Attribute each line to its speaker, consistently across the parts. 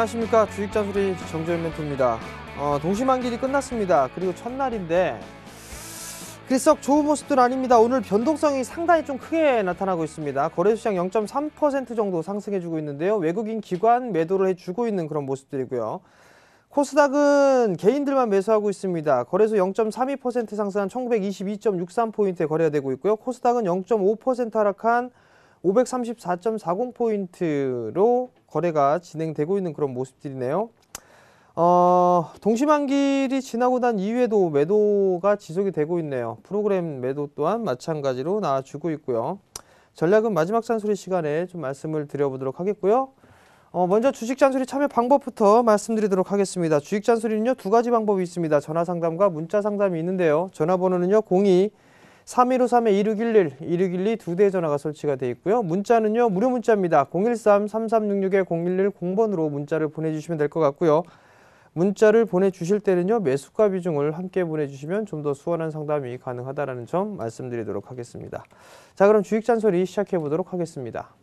Speaker 1: 안녕하십니까 주식 잔소리 정재현 멘토입니다. 어, 동시만기이 끝났습니다. 그리고 첫날인데 글썩 좋은 모습들 아닙니다. 오늘 변동성이 상당히 좀 크게 나타나고 있습니다. 거래시장 0.3% 정도 상승해주고 있는데요. 외국인 기관 매도를 해주고 있는 그런 모습들이고요. 코스닥은 개인들만 매수하고 있습니다. 거래소 0.32% 상승한 1922.63포인트에 거래가 되고 있고요. 코스닥은 0.5% 하락한 534.40포인트로 거래가 진행되고 있는 그런 모습들이네요. 어, 동시만길이 지나고 난 이후에도 매도가 지속이 되고 있네요. 프로그램 매도 또한 마찬가지로 나와주고 있고요. 전략은 마지막 잔소리 시간에 좀 말씀을 드려보도록 하겠고요. 어, 먼저 주식 잔소리 참여 방법부터 말씀드리도록 하겠습니다. 주식 잔소리는요, 두 가지 방법이 있습니다. 전화 상담과 문자 상담이 있는데요. 전화번호는요, 02 3153-2611, 2612 두 대의 전화가 설치가 되어 있고요. 문자는요. 무료 문자입니다. 013-3366-0110번으로 문자를 보내주시면 될 것 같고요. 문자를 보내주실 때는요. 매수가 비중을 함께 보내주시면 좀 더 수월한 상담이 가능하다는 점 말씀드리도록 하겠습니다. 자 그럼 주식 잔소리 시작해 보도록 하겠습니다.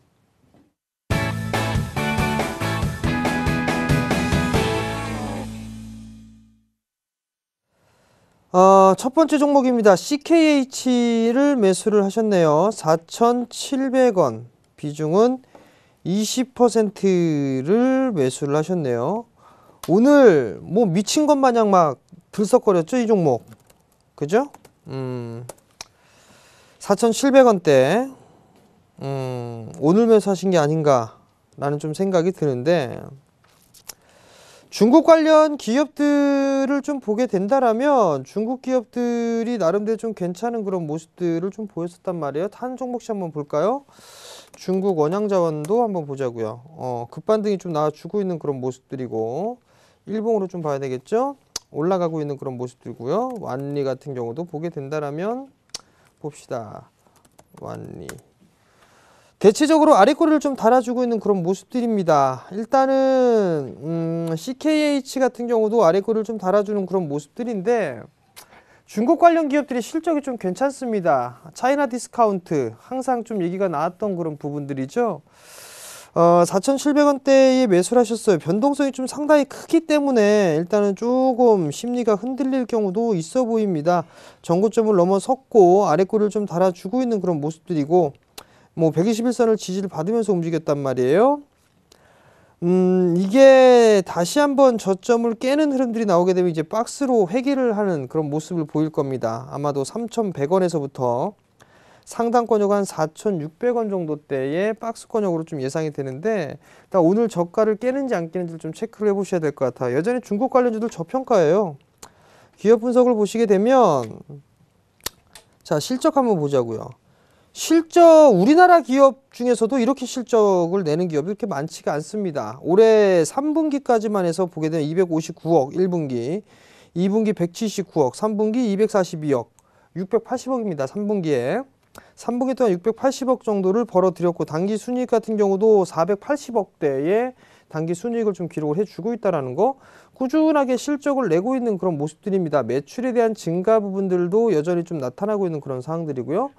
Speaker 1: 어, 첫 번째 종목입니다. CKH를 매수를 하셨네요. 4,700원. 비중은 20%를 매수를 하셨네요. 오늘 뭐 미친 것 마냥 막 들썩거렸죠, 이 종목. 그죠? 음. 4,700원대. 음, 오늘 매수하신 게 아닌가라는 좀 생각이 드는데 중국 관련 기업들을 좀 보게 된다라면 중국 기업들이 나름대로 좀 괜찮은 그런 모습들을 좀 보였었단 말이에요. 한 종목씩 한번 볼까요? 중국 원양자원도 한번 보자고요. 어, 급반등이 좀 나와주고 있는 그런 모습들이고 일봉으로 좀 봐야 되겠죠? 올라가고 있는 그런 모습들고요. 이 완리 같은 경우도 보게 된다라면 봅시다. 완리 대체적으로 아래꼬리를 좀 달아주고 있는 그런 모습들입니다. 일단은 음, CKH 같은 경우도 아래꼬리를 좀 달아주는 그런 모습들인데 중국 관련 기업들이 실적이 좀 괜찮습니다. 차이나 디스카운트 항상 좀 얘기가 나왔던 그런 부분들이죠. 어, 4,700원대에 매수를 하셨어요. 변동성이 좀 상당히 크기 때문에 일단은 조금 심리가 흔들릴 경우도 있어 보입니다. 전고점을 넘어섰고 아래꼬리를 좀 달아주고 있는 그런 모습들이고 뭐 121선을 지지를 받으면서 움직였단 말이에요. 음, 이게 다시 한번 저점을 깨는 흐름들이 나오게 되면 이제 박스로 회귀를 하는 그런 모습을 보일 겁니다. 아마도 3,100원에서부터 상당권역한 4,600원 정도때의 박스권역으로 좀 예상이 되는데 일단 오늘 저가를 깨는지 안 깨는지를 좀 체크를 해보셔야 될 것 같아요. 여전히 중국 관련주들 저평가예요. 기업 분석을 보시게 되면 자 실적 한번 보자고요. 실적 우리나라 기업 중에서도 이렇게 실적을 내는 기업이 그렇게 많지가 않습니다. 올해 3분기까지만 해서 보게 되면 259억 1분기, 2분기 179억, 3분기 242억, 680억입니다. 3분기에. 3분기 또한 680억 정도를 벌어들였고 단기 순이익 같은 경우도 480억대의 단기 순이익을 좀 기록을 해주고 있다는 거 꾸준하게 실적을 내고 있는 그런 모습들입니다. 매출에 대한 증가 부분들도 여전히 좀 나타나고 있는 그런 상황들이고요.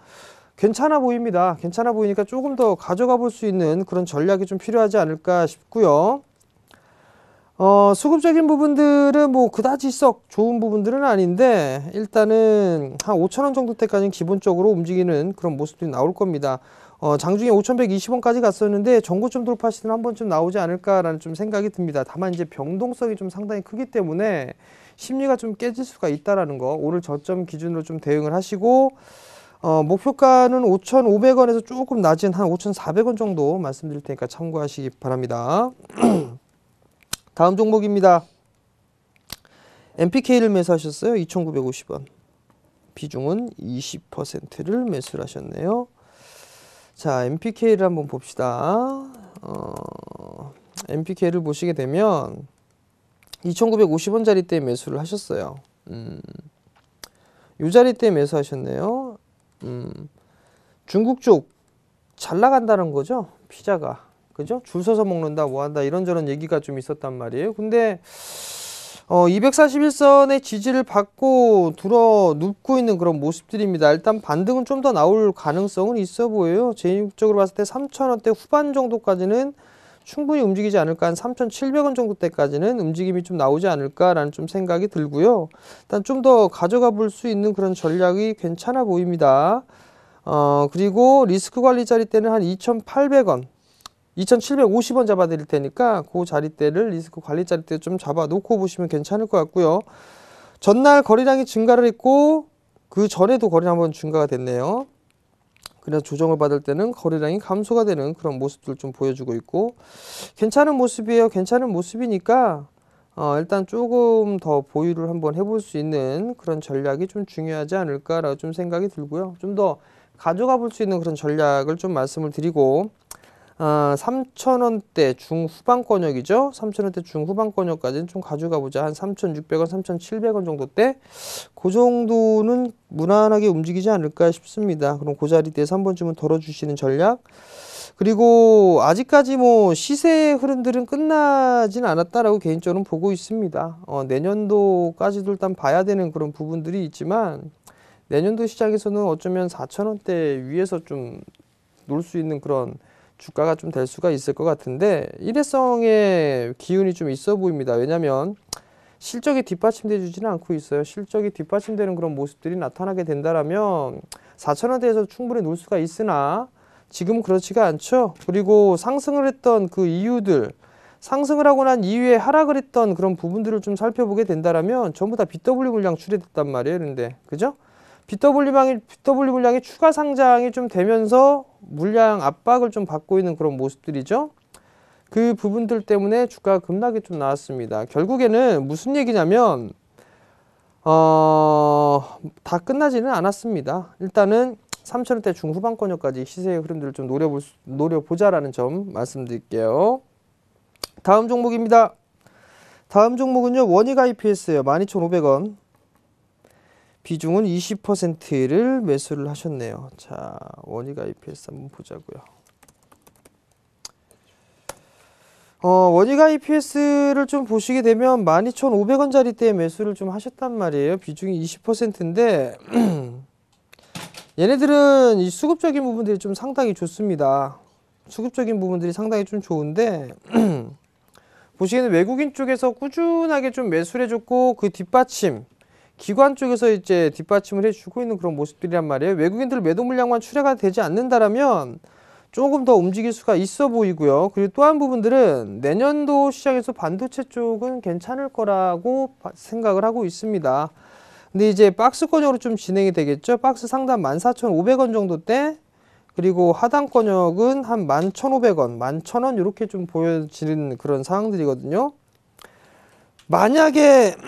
Speaker 1: 괜찮아 보입니다. 괜찮아 보이니까 조금 더 가져가 볼 수 있는 그런 전략이 좀 필요하지 않을까 싶고요. 어, 수급적인 부분들은 뭐 그다지 썩 좋은 부분들은 아닌데 일단은 한 5천원 정도 때까지는 기본적으로 움직이는 그런 모습들이 나올 겁니다. 어, 장중에 5,120원까지 갔었는데 전고점 돌파 시는 한 번쯤 나오지 않을까라는 좀 생각이 듭니다. 다만 이제 변동성이 좀 상당히 크기 때문에 심리가 좀 깨질 수가 있다라는 거 오늘 저점 기준으로 좀 대응을 하시고 어, 목표가는 5,500원에서 조금 낮은 한 5,400원 정도 말씀드릴 테니까 참고하시기 바랍니다. 다음 종목입니다. MPK를 매수하셨어요. 2,950원. 비중은 20%를 매수를 하셨네요. 자, MPK를 한번 봅시다. 어, MPK를 보시게 되면 2,950원짜리 때 매수를 하셨어요. 음, 요 자리 때 매수하셨네요. 음, 중국 쪽 잘 나간다는 거죠. 피자가. 그죠? 줄 서서 먹는다, 뭐 한다, 이런저런 얘기가 좀 있었단 말이에요. 근데, 어, 241선의 지지를 받고 들어 눕고 있는 그런 모습들입니다. 일단 반등은 좀 더 나올 가능성은 있어 보여요. 제인적으로 봤을 때 3,000원대 후반 정도까지는 충분히 움직이지 않을까 한 3,700원 정도 때까지는 움직임이 좀 나오지 않을까라는 좀 생각이 들고요. 일단 좀 더 가져가 볼 수 있는 그런 전략이 괜찮아 보입니다. 어, 그리고 리스크 관리 자리 때는 한 2,800원, 2,750원 잡아 드릴 테니까 그 자리 때를 리스크 관리 자리 때 좀 잡아 놓고 보시면 괜찮을 것 같고요. 전날 거래량이 증가를 했고 그 전에도 거래 한번 증가가 됐네요. 그래서 조정을 받을 때는 거래량이 감소가 되는 그런 모습들 을좀 보여주고 있고 괜찮은 모습이에요. 괜찮은 모습이니까 어, 일단 조금 더 보유를 한번 해볼 수 있는 그런 전략이 좀 중요하지 않을까라고 좀 생각이 들고요. 좀 더 가져가 볼 수 있는 그런 전략을 좀 말씀을 드리고 어, 아, 3,000원대 중후반권역이죠. 3,000원대 중후반권역까지는 좀 가져가 보자. 한 3,600원, 3,700원 정도 때. 그 정도는 무난하게 움직이지 않을까 싶습니다. 그럼 그 자리대에서 한 번쯤은 덜어주시는 전략. 그리고 아직까지 뭐 시세의 흐름들은 끝나진 않았다라고 개인적으로 보고 있습니다. 어, 내년도까지도 일단 봐야 되는 그런 부분들이 있지만 내년도 시장에서는 어쩌면 4,000원대 위에서 좀 놀 수 있는 그런 주가가 좀 될 수가 있을 것 같은데 일회성의 기운이 좀 있어 보입니다. 왜냐하면 실적이 뒷받침돼 주지는 않고 있어요. 실적이 뒷받침되는 그런 모습들이 나타나게 된다라면 4천원대에서 충분히 놀 수가 있으나 지금 그렇지가 않죠. 그리고 상승을 했던 그 이유들 상승을 하고 난 이후에 하락을 했던 그런 부분들을 좀 살펴보게 된다라면 전부 다 BW 물량 출해됐단 말이에요. 그런데 그죠? BW 방이 BW 물량이 추가 상장이 좀 되면서 물량 압박을 좀 받고 있는 그런 모습들이죠. 그 부분들 때문에 주가 급락이 좀 나왔습니다. 결국에는 무슨 얘기냐면 어, 다 끝나지는 않았습니다. 일단은 3천원대 중후반권역까지 시세의 흐름들을 좀 노려볼 노려보자라는 점 말씀드릴게요. 다음 종목입니다. 다음 종목은요. 원이가 e p s 예요 12,500원. 비중은 20%를 매수를 하셨네요. 자, 원익 IPS 한번 보자고요. 어, 원익 IPS를 좀 보시게 되면 12,500원짜리 때 매수를 좀 하셨단 말이에요. 비중이 20%인데 얘네들은 이 수급적인 부분들이 좀 상당히 좋습니다. 수급적인 부분들이 상당히 좀 좋은데 보시기에는 외국인 쪽에서 꾸준하게 좀 매수를 해줬고 그 뒷받침 기관 쪽에서 이제 뒷받침을 해주고 있는 그런 모습들이란 말이에요. 외국인들 매도 물량만 출해가 되지 않는다라면 조금 더 움직일 수가 있어 보이고요. 그리고 또 한 부분들은 내년도 시장에서 반도체 쪽은 괜찮을 거라고 생각을 하고 있습니다. 근데 이제 박스권역으로 좀 진행이 되겠죠. 박스 상단 14,500원 정도 때 그리고 하단권역은 한 11,500원, 11,000원 이렇게 좀 보여지는 그런 상황들이거든요. 만약에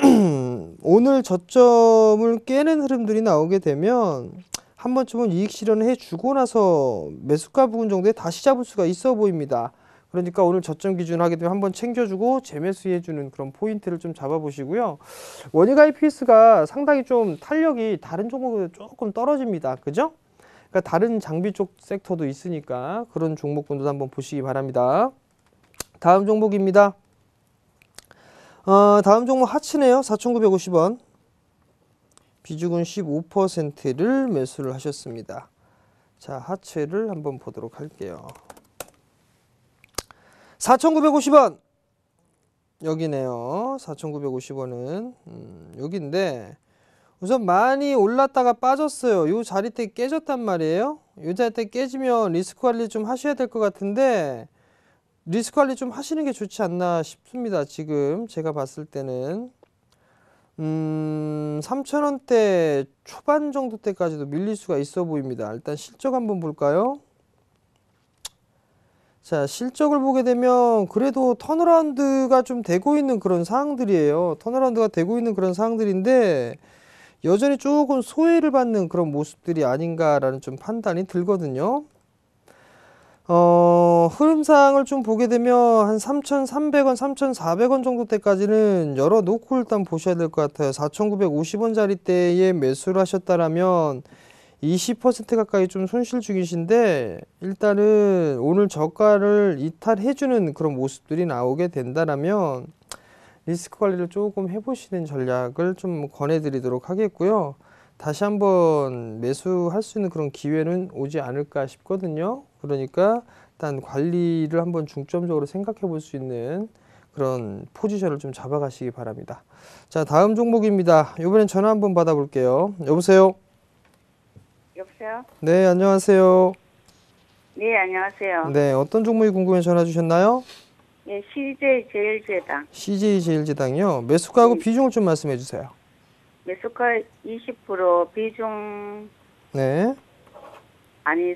Speaker 1: 오늘 저점을 깨는 흐름들이 나오게 되면 한 번쯤은 이익 실현을 해주고 나서 매수가 부분 정도에 다시 잡을 수가 있어 보입니다. 그러니까 오늘 저점 기준 하게 되면 한 번 챙겨주고 재매수해주는 그런 포인트를 좀 잡아보시고요. 원예가 IPS가 상당히 좀 탄력이 다른 종목에 조금 떨어집니다. 그죠? 그러니까 다른 장비 쪽 섹터도 있으니까 그런 종목군도 한번 보시기 바랍니다. 다음 종목입니다. 아, 다음 종목 하츠네요. 4,950원. 비중은 15%를 매수를 하셨습니다. 자, 하체를 한번 보도록 할게요. 4,950원. 여기네요. 4,950원은 음, 여기인데 우선 많이 올랐다가 빠졌어요. 요 자리 때 깨졌단 말이에요. 요 자리 때 깨지면 리스크 관리 좀 하셔야 될 것 같은데 리스크 관리 좀 하시는 게 좋지 않나 싶습니다. 지금 제가 봤을 때는 음, 3천원대 초반 정도 때까지도 밀릴 수가 있어 보입니다. 일단 실적 한번 볼까요? 자, 실적을 보게 되면 그래도 턴어라운드가 좀 되고 있는 그런 상황들이에요. 턴어라운드가 되고 있는 그런 상황들인데 여전히 조금 소외를 받는 그런 모습들이 아닌가라는 좀 판단이 들거든요. 어, 흐름상을 좀 보게 되면 한 3,300원, 3,400원 정도 때까지는 열어놓고 일단 보셔야 될 것 같아요. 4,950원짜리 때에 매수를 하셨다라면 20% 가까이 좀 손실 중이신데 일단은 오늘 저가를 이탈해주는 그런 모습들이 나오게 된다라면 리스크 관리를 조금 해보시는 전략을 좀 권해드리도록 하겠고요. 다시 한번 매수할 수 있는 그런 기회는 오지 않을까 싶거든요. 그러니까 일단 관리를 한번 중점적으로 생각해 볼 수 있는 그런 포지션을 좀 잡아가시기 바랍니다. 자 다음 종목입니다. 이번엔 전화 한번 받아볼게요. 여보세요. 여보세요. 네 안녕하세요.
Speaker 2: 네 안녕하세요.
Speaker 1: 네 어떤 종목이 궁금해 전화 주셨나요?
Speaker 2: 예 네, CJ 제일제당.
Speaker 1: CJ 제일제당이요. 매수가하고 네. 비중을 좀 말씀해 주세요.
Speaker 2: 매수가 20% 비중. 네. 아니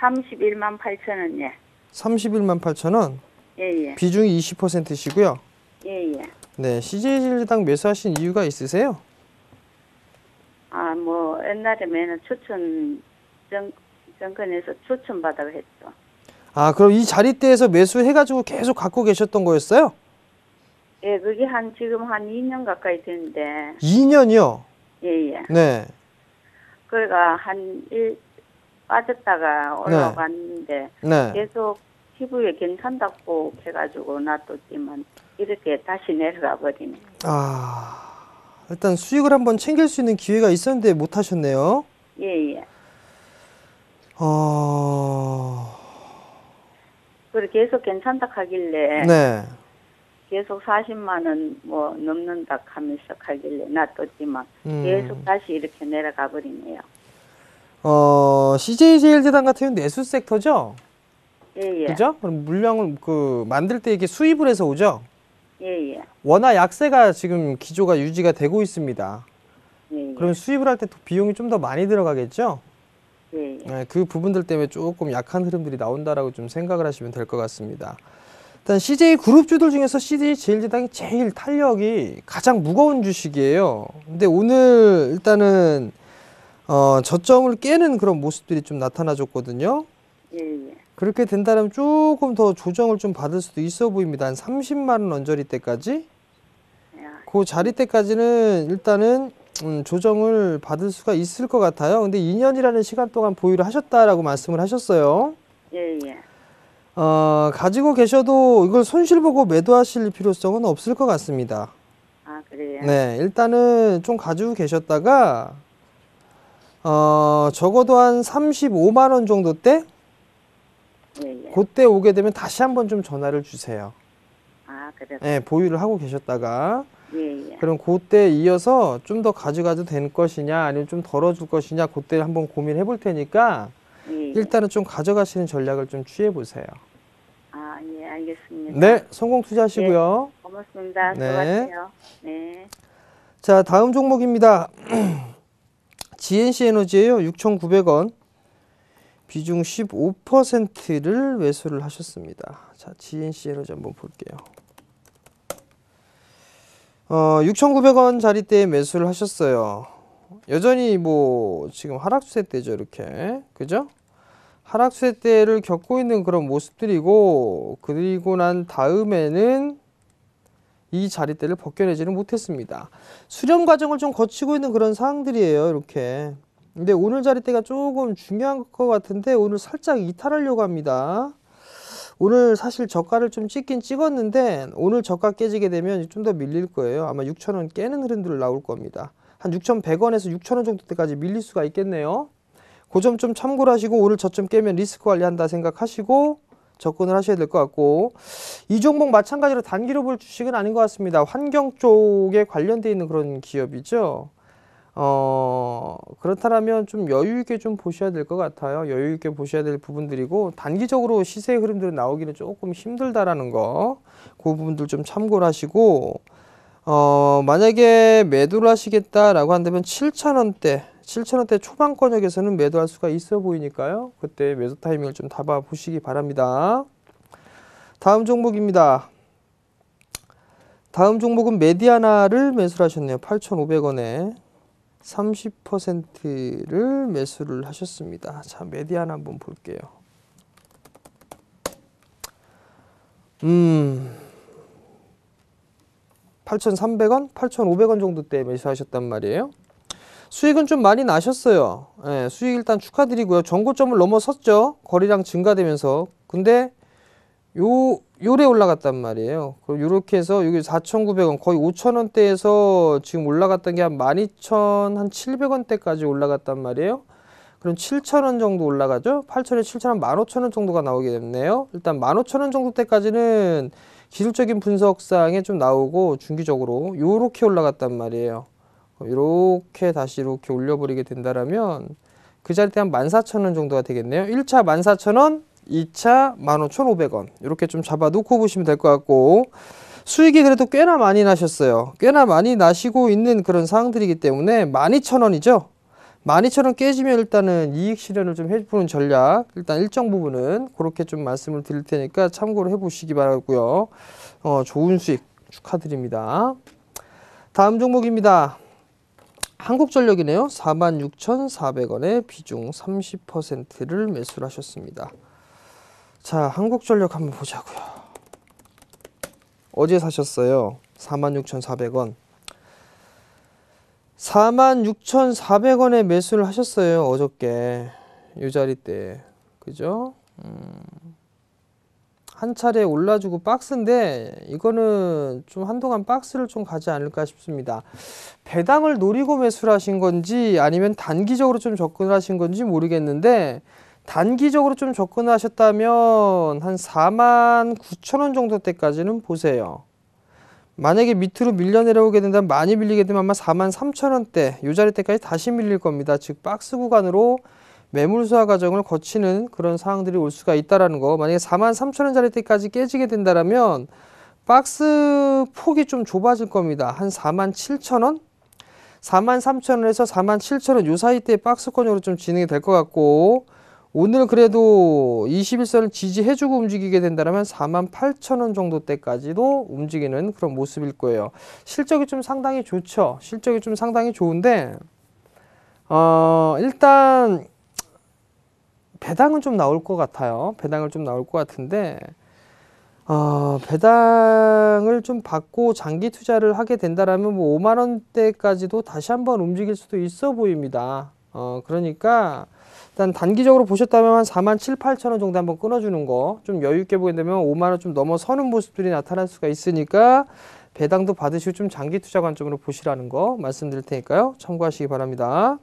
Speaker 2: 31만 8천 원, 예.
Speaker 1: 31만 8천 원? 예, 예. 비중이 20%시고요. 예, 예. 네, CJ진리당 매수하신 이유가 있으세요?
Speaker 2: 아, 뭐 옛날에 맨날 추천 정, 정권에서 추천받아고 했죠.
Speaker 1: 아, 그럼 이 자리대에서 매수해가지고 계속 갖고 계셨던 거였어요?
Speaker 2: 예, 그게 한 지금 한 2년 가까이 됐는데.
Speaker 1: 2년이요? 예, 예. 네.
Speaker 2: 그러니까 한 1, 빠졌다가 네. 올라갔는데 네. 계속 피부에 괜찮다고 해가지고 놔뒀지만 이렇게 다시 내려가 버리네.
Speaker 1: 아 일단 수익을 한번 챙길 수 있는 기회가 있었는데 못 하셨네요. 예예. 어.
Speaker 2: 그걸 계속 괜찮다 하길래. 네. 계속 40만 원뭐 넘는다 하면서 가길래 놔뒀지만 음. 계속 다시 이렇게 내려가 버리네요.
Speaker 1: 어, c j 제일제단 같은 경우 내수 섹터죠? 예, 예. 그죠? 그럼 물량을 그 만들 때 이게 수입을 해서 오죠? 예, 예. 원화 약세가 지금 기조가 유지가 되고 있습니다. 예, 예. 그럼 수입을 할 때 또 비용이 좀 더 많이 들어가겠죠? 예, 예. 네, 그 부분들 때문에 조금 약한 흐름들이 나온다라고 좀 생각을 하시면 될 것 같습니다. 일단 CJ 그룹주들 중에서 CJ 제일제당이 제일 탄력이 가장 무거운 주식이에요. 근데 오늘 일단은 어, 저점을 깨는 그런 모습들이 좀나타나졌거든요 예, 예, 그렇게 된다면 조금 더 조정을 좀 받을 수도 있어 보입니다. 한 30만 원 언저리 때까지. 야. 그 자리 때까지는 일단은 음, 조정을 받을 수가 있을 것 같아요. 근데 2년이라는 시간 동안 보유를 하셨다라고 말씀을 하셨어요. 예, 예. 어, 가지고 계셔도 이걸 손실 보고 매도하실 필요성은 없을 것 같습니다.
Speaker 2: 아, 그래요? 네,
Speaker 1: 일단은 좀 가지고 계셨다가 어, 적어도 한 35만 원 정도 때 예, 예, 그때 오게 되면 다시 한번 좀 전화를 주세요.
Speaker 2: 아, 그래요. 예,
Speaker 1: 보유를 하고 계셨다가
Speaker 2: 예, 예. 그럼
Speaker 1: 그때 이어서 좀 더 가져가도 될 것이냐 아니면 좀 덜어줄 것이냐 그때 한번 고민해 볼 테니까 예, 예, 일단은 좀 가져가시는 전략을 좀 취해 보세요.
Speaker 2: 아, 예, 알겠습니다. 네,
Speaker 1: 성공 투자하시고요. 예,
Speaker 2: 고맙습니다. 네. 수고하세요. 네.
Speaker 1: 자, 다음 종목입니다. GNC 에너지에요. 6,900원. 비중 15%를 매수를 하셨습니다. 자, GNC 에너지 한번 볼게요. 어, 6,900원 자리때 매수를 하셨어요. 여전히 뭐 지금 하락세 때죠, 이렇게. 그죠? 하락세 때를 겪고 있는 그런 모습들이고 그리고 난 다음에는 이 자리대를 벗겨내지는 못했습니다. 수련 과정을 좀 거치고 있는 그런 상황들이에요. 이렇게. 근데 오늘 자리대가 조금 중요한 것 같은데 오늘 살짝 이탈하려고 합니다. 오늘 사실 저가를 좀 찍긴 찍었는데 오늘 저가 깨지게 되면 좀 더 밀릴 거예요. 아마 6천원 깨는 흐름들 나올 겁니다. 한 6,100원에서 6천원 정도까지 밀릴 수가 있겠네요. 고점 그 그좀 참고를 하시고 오늘 저점 깨면 리스크 관리한다 생각하시고 접근을 하셔야 될 것 같고 이 종목 마찬가지로 단기로 볼 주식은 아닌 것 같습니다. 환경 쪽에 관련되어 있는 그런 기업이죠. 어 그렇다면 좀 여유 있게 좀 보셔야 될 것 같아요. 여유 있게 보셔야 될 부분들이고 단기적으로 시세흐름들이 나오기는 조금 힘들다라는 거그 부분들 좀 참고를 하시고 어 만약에 매도를 하시겠다라고 한다면 7,000원대 7,000원대 초반권역에서는 매도할 수가 있어 보이니까요. 그때 매도 타이밍을 좀 잡아 보시기 바랍니다. 다음 종목입니다. 다음 종목은 메디아나를 매수를 하셨네요. 8,500원에 30%를 매수를 하셨습니다. 자, 메디아나 한번 볼게요. 음. 8,300원, 8,500원 정도 때 매수하셨단 말이에요. 수익은 좀 많이 나셨어요. 예, 수익 일단 축하드리고요. 전고점을 넘어섰죠. 거리량 증가되면서. 근데 요 요래 올라갔단 말이에요. 그럼 요렇게 해서 여기 4,900원 거의 5,000원대에서 지금 올라갔던 게 한1 2 700원대까지 올라갔단 말이에요. 그럼 7,000원 정도 올라가죠. 8,000에 7,000원 15,000원 정도가 나오게 됐네요. 일단 15,000원 정도 때까지는 기술적인 분석상에 좀 나오고 중기적으로 요렇게 올라갔단 말이에요. 이렇게 다시 이렇게 올려버리게 된다면그 자리 때한 14,000원 정도가 되겠네요. 1차 14,000원, 2차 15,500원 이렇게 좀 잡아놓고 보시면 될 것 같고 수익이 그래도 꽤나 많이 나셨어요. 꽤나 많이 나시고 있는 그런 상황들이기 때문에 12,000원이죠. 12,000원 깨지면 일단은 이익 실현을 좀 해보는 전략 일단 일정 부분은 그렇게 좀 말씀을 드릴 테니까 참고를 해보시기 바라고요. 어, 좋은 수익 축하드립니다. 다음 종목입니다. 한국전력이네요. 46,400원에 비중 30%를 매수를 하셨습니다. 자, 한국전력 한번 보자고요. 어제 사셨어요. 46,400원. 46,400원에 매수를 하셨어요. 어저께. 요 자리 때. 그죠? 음. 한 차례 올라주고 박스인데 이거는 좀 한동안 박스를 좀 가지 않을까 싶습니다. 배당을 노리고 매수를 하신 건지 아니면 단기적으로 좀 접근을 하신 건지 모르겠는데 단기적으로 좀 접근하셨다면 한 4만 9천 원 정도 때까지는 보세요. 만약에 밑으로 밀려 내려오게 된다면 많이 밀리게 되면 아마 4만 3천 원대 요 자리 때까지 다시 밀릴 겁니다. 즉 박스 구간으로 매물수화 과정을 거치는 그런 사항들이올 수가 있다라는 거. 만약에 4만 3천 원짜리 때까지 깨지게 된다면 박스 폭이 좀 좁아질 겁니다. 한 4만 7천 원? 4만 3천 원에서 4만 7천 원요 사이 때 박스권으로 좀 진행이 될 것 같고 오늘 그래도 21선을 지지해주고 움직이게 된다면 4만 8천 원 정도 때까지도 움직이는 그런 모습일 거예요. 실적이 좀 상당히 좋죠. 실적이 좀 상당히 좋은데 어, 일단 배당은 좀 나올 것 같아요. 배당을 좀 나올 것 같은데 어, 배당을 좀 받고 장기 투자를 하게 된다라면 뭐 5만 원대까지도 다시 한번 움직일 수도 있어 보입니다. 어, 그러니까 일단 단기적으로 보셨다면 한 4만 7, 8천 원 정도 한번 끊어주는 거 좀 여유 있게 보게 되면 5만 원 좀 넘어서는 모습들이 나타날 수가 있으니까 배당도 받으시고 좀 장기 투자 관점으로 보시라는 거 말씀드릴 테니까요. 참고하시기 바랍니다.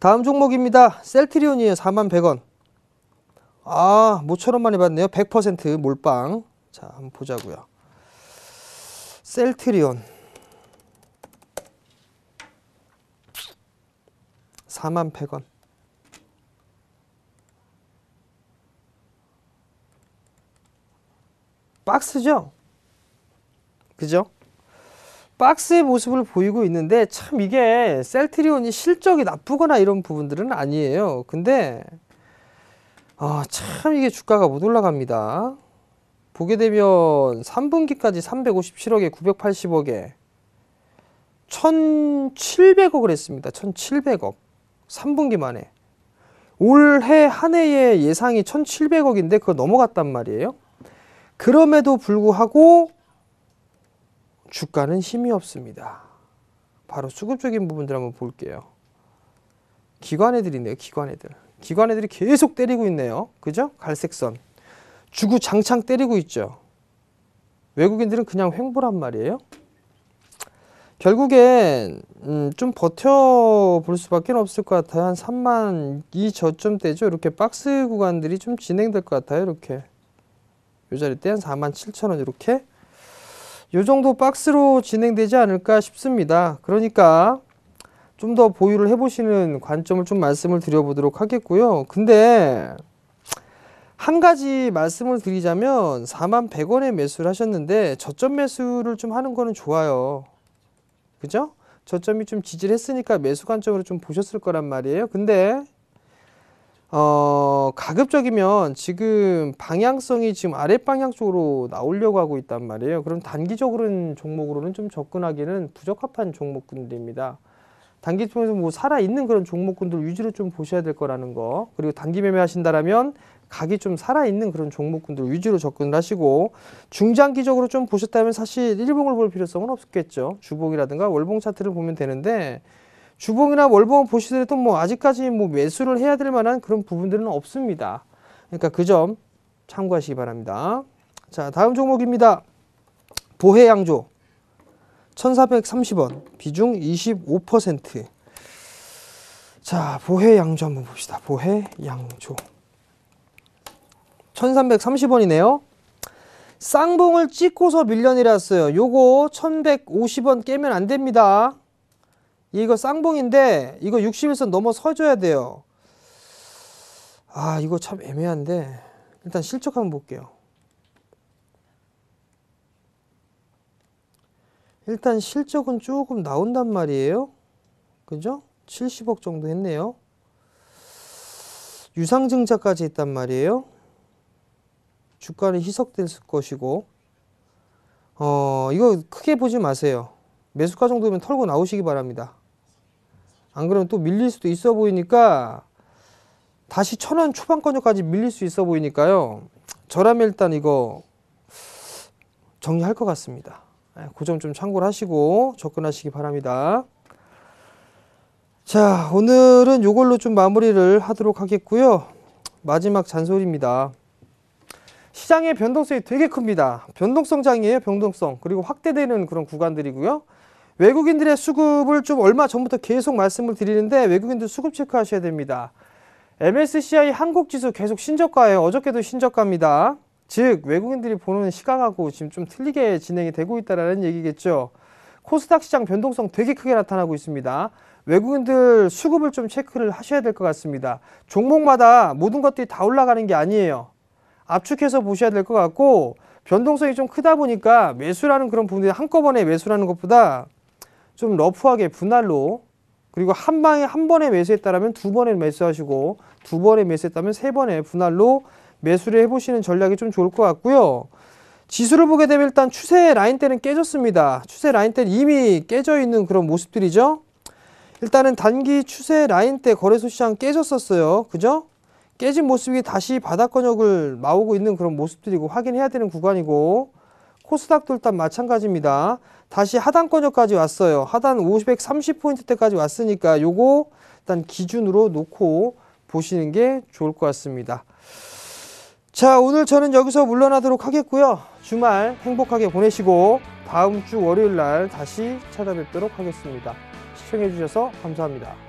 Speaker 1: 다음 종목입니다. 셀트리온이에요. 4100원. 아, 모처럼 많이 봤네요. 100% 몰빵. 자, 한번 보자고요. 셀트리온. 4100원. 박스죠? 그죠? 박스의 모습을 보이고 있는데 참 이게 셀트리온이 실적이 나쁘거나 이런 부분들은 아니에요. 근데 아, 참 이게 주가가 못 올라갑니다. 보게 되면 3분기까지 357억에 980억에 1700억을 했습니다. 1700억. 3분기 만에. 올해 한 해의 예상이 1700억인데 그거 넘어갔단 말이에요. 그럼에도 불구하고 주가는 힘이 없습니다. 바로 수급적인 부분들 한번 볼게요. 기관애들 이네요 기관애들. 기관애들이 계속 때리고 있네요. 그죠? 갈색선. 주구 장창 때리고 있죠. 외국인들은 그냥 횡보란 말이에요. 결국엔 음, 좀 버텨볼 수밖에 없을 것 같아요. 한 3만 이 저점대죠. 이렇게 박스 구간들이 좀 진행될 것 같아요. 이렇게 이 자리 때 한 4만 7천 원 이렇게 요 정도 박스로 진행되지 않을까 싶습니다. 그러니까 좀 더 보유를 해보시는 관점을 좀 말씀을 드려보도록 하겠고요. 근데 한 가지 말씀을 드리자면 4만 100원에 매수를 하셨는데 저점 매수를 좀 하는 거는 좋아요. 그죠? 저점이 좀 지지를 했으니까 매수 관점으로 좀 보셨을 거란 말이에요. 근데 어, 가급적이면 지금 방향성이 지금 아랫방향 쪽으로 나오려고 하고 있단 말이에요. 그럼 단기적으로는 종목으로는 좀 접근하기는 부적합한 종목군들입니다. 단기 통해서 뭐 살아있는 그런 종목군들 위주로 좀 보셔야 될 거라는 거. 그리고 단기 매매 하신다라면 각이 좀 살아있는 그런 종목군들 위주로 접근을 하시고 중장기적으로 좀 보셨다면 사실 일봉을 볼 필요성은 없겠죠. 주봉이라든가 월봉 차트를 보면 되는데 주봉이나 월봉 보시더라도 뭐 아직까지 뭐 매수를 해야 될 만한 그런 부분들은 없습니다. 그러니까 그 점 참고하시기 바랍니다. 자, 다음 종목입니다. 보해양조 1430원 비중 25% 자, 보해양조 한번 봅시다. 보해양조 1330원이네요. 쌍봉을 찍고서 밀려내렸어요. 요거 1150원 깨면 안 됩니다. 이거 쌍봉인데 이거 61선 0 넘어 서줘야 돼요. 아 이거 참 애매한데 일단 실적 한번 볼게요. 일단 실적은 조금 나온단 말이에요. 그죠? 70억 정도 했네요. 유상증자까지 했단 말이에요. 주가는 희석될 것이고 어 이거 크게 보지 마세요. 매수가 정도면 털고 나오시기 바랍니다. 안 그러면 또 밀릴 수도 있어 보이니까 다시 천 원 초반권까지 밀릴 수 있어 보이니까요. 저라면 일단 이거 정리할 것 같습니다. 고점좀 예, 그 참고를 하시고 접근하시기 바랍니다. 자, 오늘은 이걸로 좀 마무리를 하도록 하겠고요. 마지막 잔소리입니다. 시장의 변동성이 되게 큽니다. 변동성 장이에요, 변동성. 그리고 확대되는 그런 구간들이고요. 외국인들의 수급을 좀 얼마 전부터 계속 말씀을 드리는데 외국인들 수급 체크하셔야 됩니다. MSCI 한국 지수 계속 신저가예요. 어저께도 신저가입니다. 즉 외국인들이 보는 시각하고 지금 좀 틀리게 진행이 되고 있다라는 얘기겠죠. 코스닥 시장 변동성 되게 크게 나타나고 있습니다. 외국인들 수급을 좀 체크를 하셔야 될 것 같습니다. 종목마다 모든 것들이 다 올라가는 게 아니에요. 압축해서 보셔야 될 것 같고 변동성이 좀 크다 보니까 매수라는 그런 부분들이 한꺼번에 매수라는 것보다 좀 러프하게 분할로 그리고 한 방에 한 번에 매수했다라면 두 번에 매수하시고 두 번에 매수했다면 세 번에 분할로 매수를 해보시는 전략이 좀 좋을 것 같고요. 지수를 보게 되면 일단 추세 라인대는 깨졌습니다. 추세 라인대는 이미 깨져 있는 그런 모습들이죠. 일단은 단기 추세 라인대 거래소 시장 깨졌었어요. 그죠? 깨진 모습이 다시 바닥권역을 마오고 있는 그런 모습들이고 확인해야 되는 구간이고 코스닥도 일단 마찬가지입니다. 다시 하단권역까지 왔어요. 하단 530포인트대까지 왔으니까 요거 일단 기준으로 놓고 보시는 게 좋을 것 같습니다. 자 오늘 저는 여기서 물러나도록 하겠고요. 주말 행복하게 보내시고 다음 주 월요일 날 다시 찾아뵙도록 하겠습니다. 시청해주셔서 감사합니다.